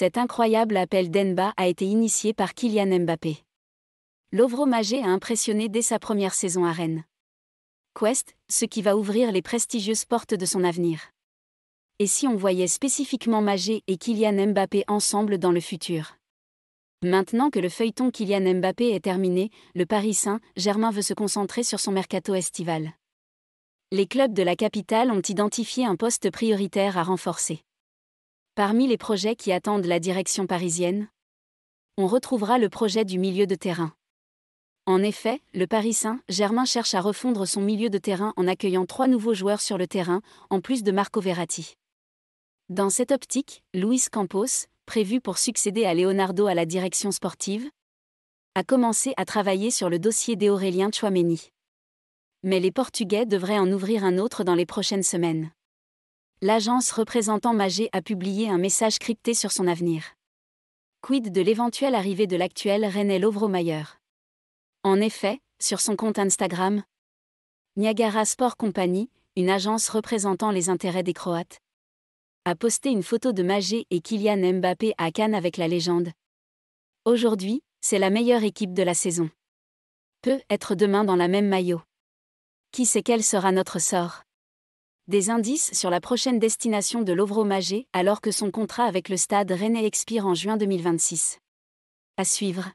Cet incroyable appel d'Enba a été initié par Kylian Mbappé. Lovro-Magé a impressionné dès sa première saison à Rennes. Quest, ce qui va ouvrir les prestigieuses portes de son avenir. Et si on voyait spécifiquement Magé et Kylian Mbappé ensemble dans le futur Maintenant que le feuilleton Kylian Mbappé est terminé, le Paris Saint-Germain veut se concentrer sur son mercato estival. Les clubs de la capitale ont identifié un poste prioritaire à renforcer. Parmi les projets qui attendent la direction parisienne, on retrouvera le projet du milieu de terrain. En effet, le Paris Saint-Germain cherche à refondre son milieu de terrain en accueillant trois nouveaux joueurs sur le terrain, en plus de Marco Verratti. Dans cette optique, Luis Campos, prévu pour succéder à Leonardo à la direction sportive, a commencé à travailler sur le dossier d'Aurélien Chouameni. Mais les Portugais devraient en ouvrir un autre dans les prochaines semaines l'agence représentant Magé a publié un message crypté sur son avenir. Quid de l'éventuelle arrivée de l'actuel René Lovromayer En effet, sur son compte Instagram, Niagara Sport Company, une agence représentant les intérêts des Croates, a posté une photo de Magé et Kylian Mbappé à Cannes avec la légende. Aujourd'hui, c'est la meilleure équipe de la saison. Peut être demain dans la même maillot. Qui sait quel sera notre sort des indices sur la prochaine destination de Lovromager alors que son contrat avec le stade rennais expire en juin 2026. À suivre.